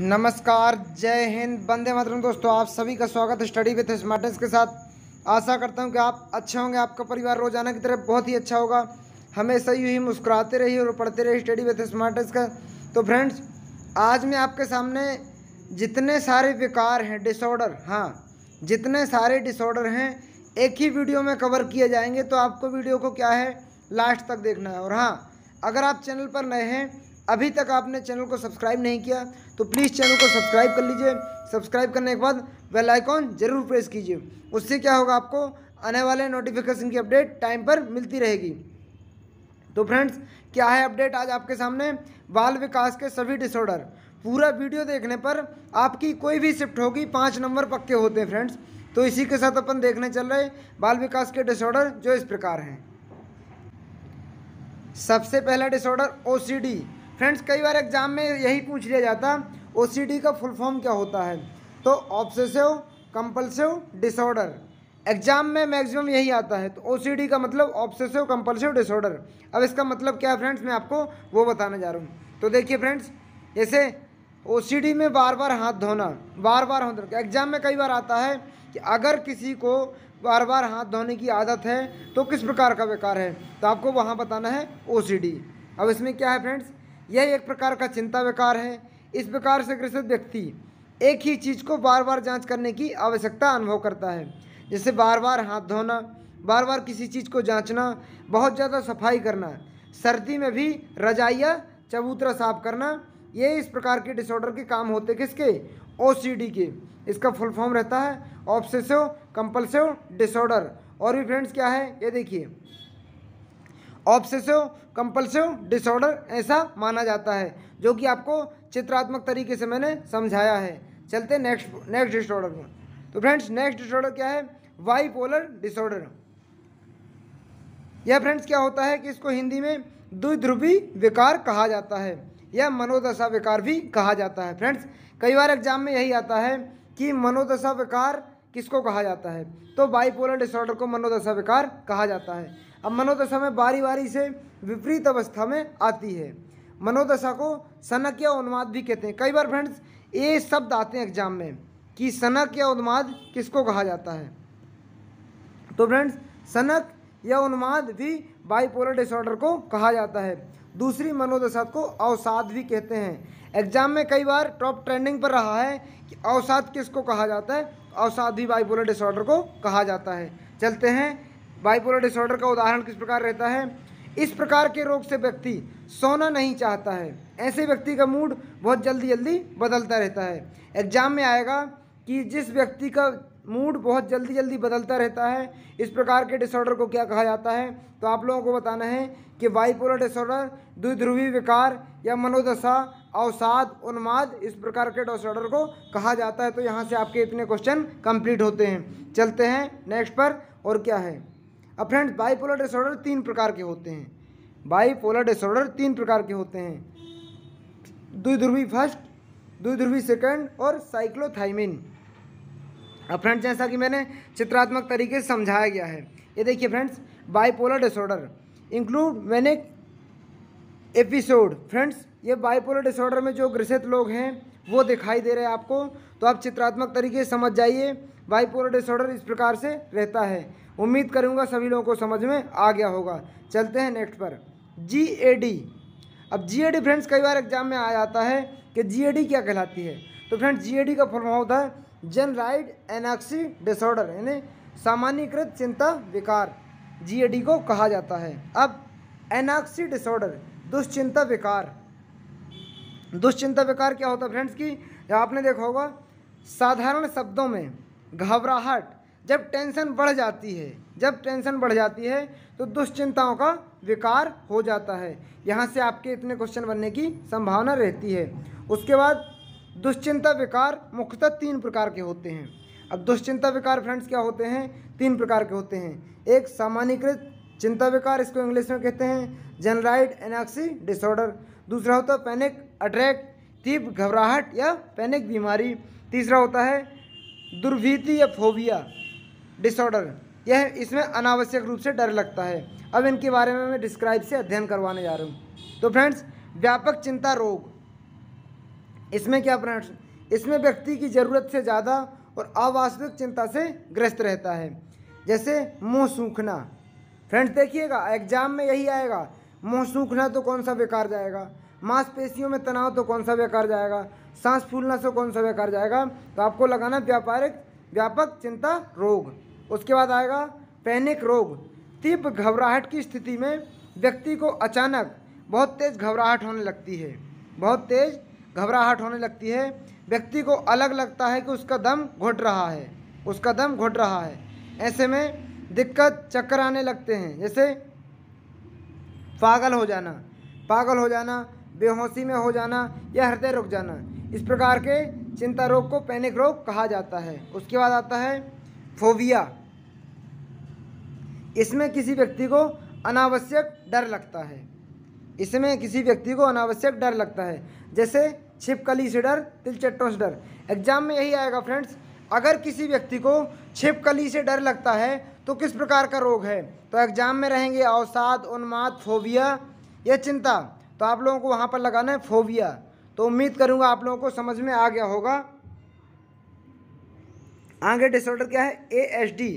नमस्कार जय हिंद बंदे मातरम दोस्तों आप सभी का स्वागत है स्टडी विथ स्मार्टेंस के साथ आशा करता हूं कि आप अच्छे होंगे आपका परिवार रोजाना की तरह बहुत ही अच्छा होगा हमेशा यूँ ही मुस्कुराते रहिए और पढ़ते रहिए स्टडी विथ स्मार्टेंस का तो फ्रेंड्स आज मैं आपके सामने जितने सारे विकार हैं डिसऑर्डर हाँ जितने सारे डिसऑर्डर हैं एक ही वीडियो में कवर किए जाएंगे तो आपको वीडियो को क्या है लास्ट तक देखना है और हाँ अगर आप चैनल पर नए हैं अभी तक आपने चैनल को सब्सक्राइब नहीं किया तो प्लीज़ चैनल को सब्सक्राइब कर लीजिए सब्सक्राइब करने के बाद बेल आइकॉन ज़रूर प्रेस कीजिए उससे क्या होगा आपको आने वाले नोटिफिकेशन की अपडेट टाइम पर मिलती रहेगी तो फ्रेंड्स क्या है अपडेट आज आपके सामने बाल विकास के सभी डिसऑर्डर पूरा वीडियो देखने पर आपकी कोई भी शिफ्ट होगी पाँच नंबर पक्के होते हैं फ्रेंड्स तो इसी के साथ अपन देखने चल रहे बाल विकास के डिसऑर्डर जो इस प्रकार हैं सबसे पहला डिसऑर्डर ओसीडी फ्रेंड्स कई बार एग्ज़ाम में यही पूछ लिया जाता ओ का फुल फॉर्म क्या होता है तो ऑब्सेसिव कंपल्सिव डिसऑर्डर एग्जाम में मैक्सिमम यही आता है तो ओ का मतलब ऑब्सेसिव कंपल्सिव डिसऑर्डर अब इसका मतलब क्या है फ्रेंड्स मैं आपको वो बताने जा रहा हूँ तो देखिए फ्रेंड्स जैसे ओ में बार बार हाथ धोना बार बार हाथ धोना एग्ज़ाम में कई बार आता है कि अगर किसी को बार बार हाथ धोने की आदत है तो किस प्रकार का बेकार है तो आपको वहाँ बताना है ओ अब इसमें क्या है फ्रेंड्स यह एक प्रकार का चिंता विकार है इस प्रकार से ग्रसित व्यक्ति एक ही चीज़ को बार बार जांच करने की आवश्यकता अनुभव करता है जैसे बार बार हाथ धोना बार बार किसी चीज़ को जांचना बहुत ज़्यादा सफाई करना सर्दी में भी रजाइया चबूतरा साफ करना ये इस प्रकार के डिसऑर्डर के काम होते किसके ओ के इसका फुल फॉर्म रहता है ऑब्सेसिव कंपल्सिव डिसऑर्डर और भी फ्रेंड्स क्या है ये देखिए ऑब्सेसिव कंपल्सिव डिसऑर्डर ऐसा माना जाता है जो कि आपको चित्रात्मक तरीके से मैंने समझाया है चलते नेक्स्ट नेक्स्ट डिसऑर्डर में तो फ्रेंड्स नेक्स्ट डिसऑर्डर क्या है वाई डिसऑर्डर यह फ्रेंड्स क्या होता है कि इसको हिंदी में द्विध्रुवी विकार कहा जाता है या मनोदशा विकार भी कहा जाता है फ्रेंड्स कई बार एग्जाम में यही आता है कि मनोदशा विकार किसको कहा जाता है तो बाइपोलर डिसऑर्डर को मनोदशा विकार कहा जाता है अब मनोदशा में बारी बारी से विपरीत अवस्था में आती है मनोदशा को सनक या उन्माद भी कहते हैं कई बार फ्रेंड्स ये शब्द आते हैं एग्जाम में कि सनक या उन्माद किसको कहा जाता है तो फ्रेंड्स सनक या उन्माद भी बाइपोलर डिसऑर्डर को कहा जाता है दूसरी मनोदशा को अवसाद भी कहते हैं एग्जाम में कई बार टॉप ट्रेंडिंग पर रहा है कि अवसाद किसको कहा जाता है अवसाद भी बाइपोलर डिसऑर्डर को कहा जाता है चलते हैं बाइपोलर डिसऑर्डर का उदाहरण किस प्रकार रहता है इस प्रकार के रोग से व्यक्ति सोना नहीं चाहता है ऐसे व्यक्ति का मूड बहुत जल्दी जल्दी बदलता रहता है एग्जाम में आएगा कि जिस व्यक्ति का मूड बहुत जल्दी जल्दी बदलता रहता है इस प्रकार के डिसऑर्डर को क्या कहा जाता है तो आप लोगों को बताना है कि बाइपोलर डिसऑर्डर द्विध्रुवी विकार या मनोदशा अवसाद उन्माद इस प्रकार के डिसऑर्डर को कहा जाता है तो यहाँ से आपके इतने क्वेश्चन कंप्लीट होते हैं चलते हैं नेक्स्ट पर और क्या है अब फ्रेंड्स बाईपोलर डिसऑर्डर तीन प्रकार के होते हैं बाईपोलर डिसऑर्डर तीन प्रकार के होते हैं द्विध्रुवी फर्स्ट द्विध्रुवी सेकंड और साइक्लोथाइमिन अब फ्रेंड्स जैसा कि मैंने चित्रात्मक तरीके से समझाया गया है ये देखिए फ्रेंड्स बाईपोलर डिसऑर्डर इंक्लूड मैंने एपिसोड फ्रेंड्स ये बाईपोलर डिसऑर्डर में जो ग्रसित लोग हैं वो दिखाई दे रहे हैं आपको तो आप चित्रात्मक तरीके से समझ जाइए बाईपोलर डिसऑर्डर इस प्रकार से रहता है उम्मीद करूँगा सभी लोगों को समझ में आ गया होगा चलते हैं नेक्स्ट पर जी ए डी अब जी ए डी फ्रेंड्स कई बार एग्जाम में आ जाता है कि जी ए डी क्या कहलाती है तो फ्रेंड्स जी ए डी का फॉर्म होता है राइड एनाक्सी डिसऑर्डर यानी सामान्यकृत चिंता विकार जी ए डी को कहा जाता है अब एनाक्सी डिसऑर्डर दुश्चिंता विकार दुश्चिंता विकार क्या होता है फ्रेंड्स की आपने देखा होगा साधारण शब्दों में घबराहट जब टेंशन बढ़ जाती है जब टेंशन बढ़ जाती है तो दुश्चिंताओं का विकार हो जाता है यहाँ से आपके इतने क्वेश्चन बनने की संभावना रहती है उसके बाद दुश्चिंता विकार मुख्यतः तीन प्रकार के होते हैं अब दुश्चिंता विकार फ्रेंड्स क्या होते हैं तीन प्रकार के होते हैं एक सामान्यकृत चिंता विकार इसको इंग्लिश में कहते हैं जनराइड एनाक्सी डिसऑर्डर दूसरा होता है पैनिक अट्रैक तीव्र घबराहट या पैनिक बीमारी तीसरा होता है दुर्भीति या फोबिया डिसऑर्डर यह इसमें अनावश्यक रूप से डर लगता है अब इनके बारे में मैं डिस्क्राइब से अध्ययन करवाने जा रहा हूँ तो फ्रेंड्स व्यापक चिंता रोग इसमें क्या फ्रेंड्स इसमें व्यक्ति की ज़रूरत से ज़्यादा और अवास्तविक चिंता से ग्रस्त रहता है जैसे मुँह सूखना फ्रेंड्स देखिएगा एग्जाम में यही आएगा मुँह सूखना तो कौन सा बेकार जाएगा मांसपेशियों में तनाव तो कौन सा बेकार जाएगा सांस फूलना से कौन सा बेकार जाएगा तो आपको लगाना व्यापारिक व्यापक चिंता रोग उसके बाद आएगा पैनिक रोग तीव्र घबराहट की स्थिति में व्यक्ति को अचानक बहुत तेज़ घबराहट होने लगती है बहुत तेज़ घबराहट होने लगती है व्यक्ति को अलग लगता है कि उसका दम घुट रहा है उसका दम घुट रहा है ऐसे में दिक्कत चक्कर आने लगते हैं जैसे पागल हो जाना पागल हो जाना बेहोशी में हो जाना या हृदय रुक जाना इस प्रकार के चिंता रोग को पैनिक रोग कहा जाता है उसके बाद आता है फोविया इसमें किसी व्यक्ति को अनावश्यक डर लगता है इसमें किसी व्यक्ति को अनावश्यक डर लगता है जैसे छिपकली से डर तिलचट्टों से डर एग्जाम में यही आएगा फ्रेंड्स अगर किसी व्यक्ति को छिपकली से डर लगता है तो किस प्रकार का रोग है तो एग्जाम में रहेंगे अवसाद उन्माद फोबिया या चिंता तो आप लोगों को वहाँ पर लगाना है फोबिया तो उम्मीद करूँगा आप लोगों को समझ में आ गया होगा आगे डिसऑर्डर क्या है ए एस डी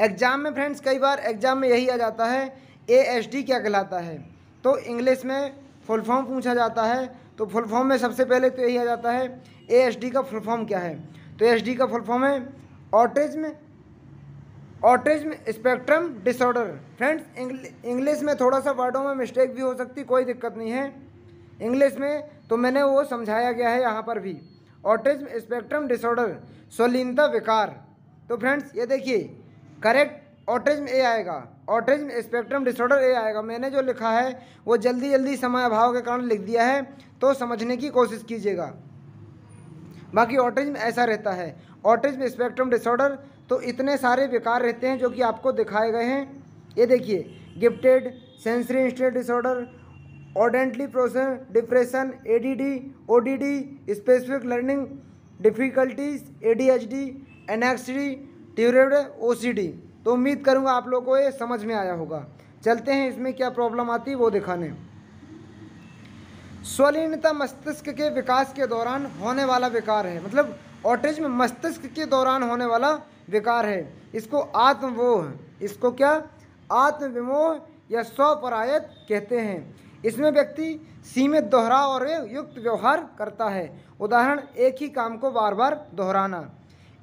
एग्ज़ाम में फ्रेंड्स कई बार एग्ज़ाम में यही आ जाता है ए एस डी क्या कहलाता है तो इंग्लिश में फुल फॉर्म पूछा जाता है तो फुल फॉर्म में सबसे पहले तो यही आ जाता है ए एस डी का फुल फॉर्म क्या है तो एस डी का फुल फॉर्म है autism autism spectrum disorder friends English में थोड़ा सा वर्डों में मिस्टेक भी हो सकती कोई दिक्कत नहीं है इंग्लिश में तो मैंने वो समझाया गया है यहाँ पर भी ऑटिज्म स्पेक्ट्रम डिसऑर्डर सोलिनता विकार तो फ्रेंड्स ये देखिए करेक्ट ऑटिज्म ए आएगा ऑटिज्म स्पेक्ट्रम डिसऑर्डर ए आएगा मैंने जो लिखा है वो जल्दी जल्दी समय अभाव के कारण लिख दिया है तो समझने की कोशिश कीजिएगा बाकी ऑटिज्म ऐसा रहता है ऑटिज्म स्पेक्ट्रम डिसऑर्डर तो इतने सारे विकार रहते हैं जो कि आपको दिखाए गए हैं ये देखिए गिफ्टेड सेंसरी इंस्टेंट डिसऑर्डर ऑर्डेंटली process depression D D specific learning difficulties D एनएक्सडी ट्यूरेड ओ तो उम्मीद करूँगा आप लोगों को ये समझ में आया होगा चलते हैं इसमें क्या प्रॉब्लम आती है वो दिखाने स्वलीनता मस्तिष्क के विकास के दौरान होने वाला विकार है मतलब ऑटिज्म मस्तिष्क के दौरान होने वाला विकार है इसको आत्मवोह इसको क्या आत्मविमोह या स्वपरायत कहते हैं इसमें व्यक्ति सीमित दोहराव और युक्त व्यवहार करता है उदाहरण एक ही काम को बार बार दोहराना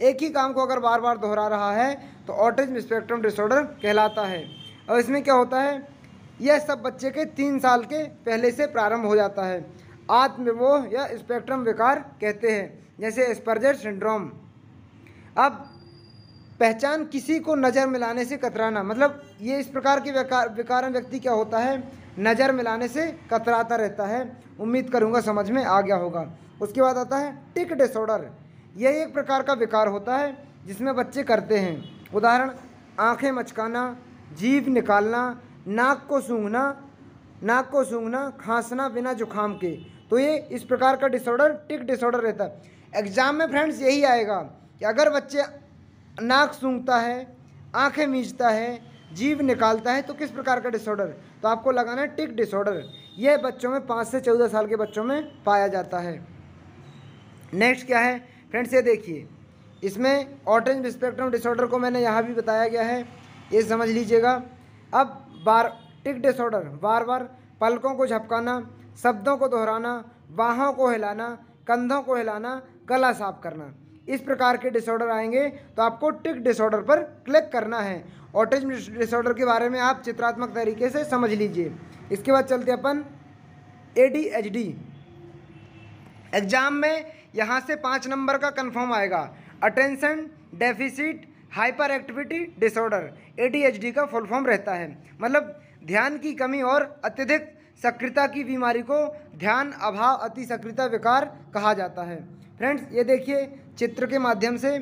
एक ही काम को अगर बार बार दोहरा रहा है तो ऑटिज्म स्पेक्ट्रम डिसऑर्डर कहलाता है और इसमें क्या होता है यह सब बच्चे के तीन साल के पहले से प्रारंभ हो जाता है आत्मवोह या स्पेक्ट्रम विकार कहते हैं जैसे स्पर्जर सिंड्रोम अब पहचान किसी को नज़र मिलाने से कतराना मतलब ये इस प्रकार के विकार विकारण व्यक्ति क्या होता है नज़र मिलाने से कतराता रहता है उम्मीद करूँगा समझ में आ गया होगा उसके बाद आता है टिक डिसऑर्डर यह एक प्रकार का विकार होता है जिसमें बच्चे करते हैं उदाहरण आंखें मचकाना जीभ निकालना नाक को सूंघना नाक को सूंघना खांसना बिना जुखाम के तो ये इस प्रकार का डिसऑर्डर टिक डिसऑर्डर रहता है एग्ज़ाम में फ्रेंड्स यही आएगा कि अगर बच्चे नाक सूंघता है आंखें मींचता है जीव निकालता है तो किस प्रकार का डिसऑर्डर तो आपको लगाना है टिक डिसऑर्डर यह बच्चों में पाँच से चौदह साल के बच्चों में पाया जाता है नेक्स्ट क्या है फ्रेंड्स ये देखिए इसमें ऑटेंज स्पेक्ट्रम डिसऑर्डर को मैंने यहाँ भी बताया गया है ये समझ लीजिएगा अब बार टिक डिसऑर्डर बार बार पलकों को झपकाना शब्दों को दोहराना बाहों को हिलाना कंधों को हिलाना गला साफ करना इस प्रकार के डिसऑर्डर आएंगे तो आपको टिक डिसऑर्डर पर क्लिक करना है ऑटिज्म डिसऑर्डर के बारे में आप चित्रात्मक तरीके से समझ लीजिए इसके बाद चलते अपन A D H D exam में यहाँ से पाँच नंबर का कन्फर्म आएगा attention deficit hyperactivity disorder A का फुल फॉर्म रहता है मतलब ध्यान की कमी और अत्यधिक सक्रियता की बीमारी को ध्यान अभाव अति सक्रियता विकार कहा जाता है फ्रेंड्स ये देखिए चित्र के माध्यम से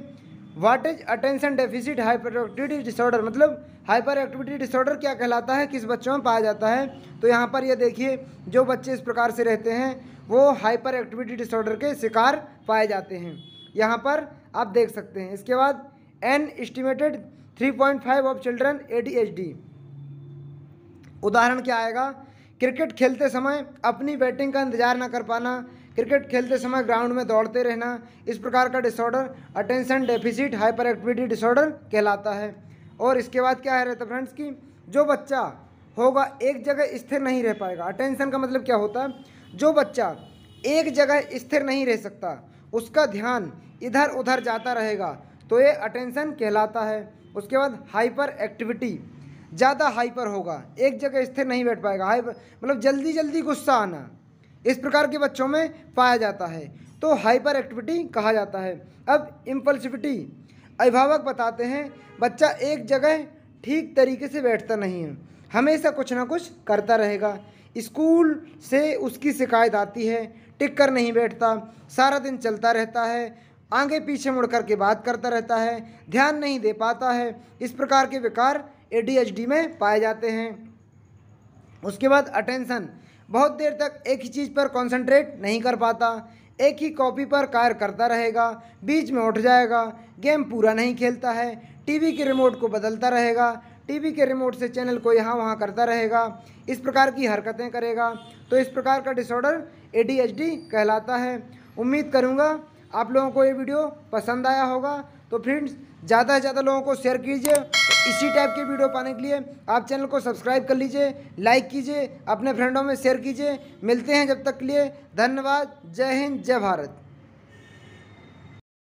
what is attention deficit hyperactivity disorder मतलब हाइपर एक्टिविटी डिसऑर्डर क्या कहलाता है किस बच्चों में पाया जाता है तो यहाँ पर यह देखिए जो बच्चे इस प्रकार से रहते हैं वो हाइपर एक्टिविटी डिसऑर्डर के शिकार पाए जाते हैं यहाँ पर आप देख सकते हैं इसके बाद an estimated 3.5 of children ADHD उदाहरण क्या आएगा क्रिकेट खेलते समय अपनी बैटिंग का इंतजार ना कर पाना क्रिकेट खेलते समय ग्राउंड में दौड़ते रहना इस प्रकार का disorder attention deficit hyperactivity disorder कहलाता है और इसके बाद क्या है रहता फ्रेंड्स की जो बच्चा होगा एक जगह स्थिर नहीं रह पाएगा अटेंशन का मतलब क्या होता है जो बच्चा एक जगह स्थिर नहीं रह सकता उसका ध्यान इधर उधर जाता रहेगा तो ये अटेंशन कहलाता है उसके बाद हाइपर एक्टिविटी ज़्यादा हाइपर होगा एक जगह स्थिर नहीं बैठ पाएगा हाइपर मतलब जल्दी जल्दी गुस्सा आना इस प्रकार के बच्चों में पाया जाता है तो हाइपर एक्टिविटी कहा जाता है अब इम्पल्सिविटी अभिभावक बताते हैं बच्चा एक जगह ठीक तरीके से बैठता नहीं है हमेशा कुछ ना कुछ करता रहेगा स्कूल से उसकी शिकायत आती है टिक कर नहीं बैठता सारा दिन चलता रहता है आगे पीछे मुड़ कर के बात करता रहता है ध्यान नहीं दे पाता है इस प्रकार के विकार ए में पाए जाते हैं उसके बाद अटेंशन बहुत देर तक एक ही चीज़ पर कंसंट्रेट नहीं कर पाता एक ही कॉपी पर कार्य करता रहेगा बीच में उठ जाएगा गेम पूरा नहीं खेलता है टीवी के रिमोट को बदलता रहेगा टीवी के रिमोट से चैनल को यहाँ वहाँ करता रहेगा इस प्रकार की हरकतें करेगा तो इस प्रकार का डिसऑर्डर ए कहलाता है उम्मीद करूँगा आप लोगों को ये वीडियो पसंद आया होगा तो फ्रेंड्स ज़्यादा से ज़्यादा लोगों को शेयर कीजिए इसी टाइप के वीडियो पाने के लिए आप चैनल को सब्सक्राइब कर लीजिए लाइक कीजिए अपने फ्रेंडों में शेयर कीजिए मिलते हैं जब तक के लिए धन्यवाद जय हिंद जय भारत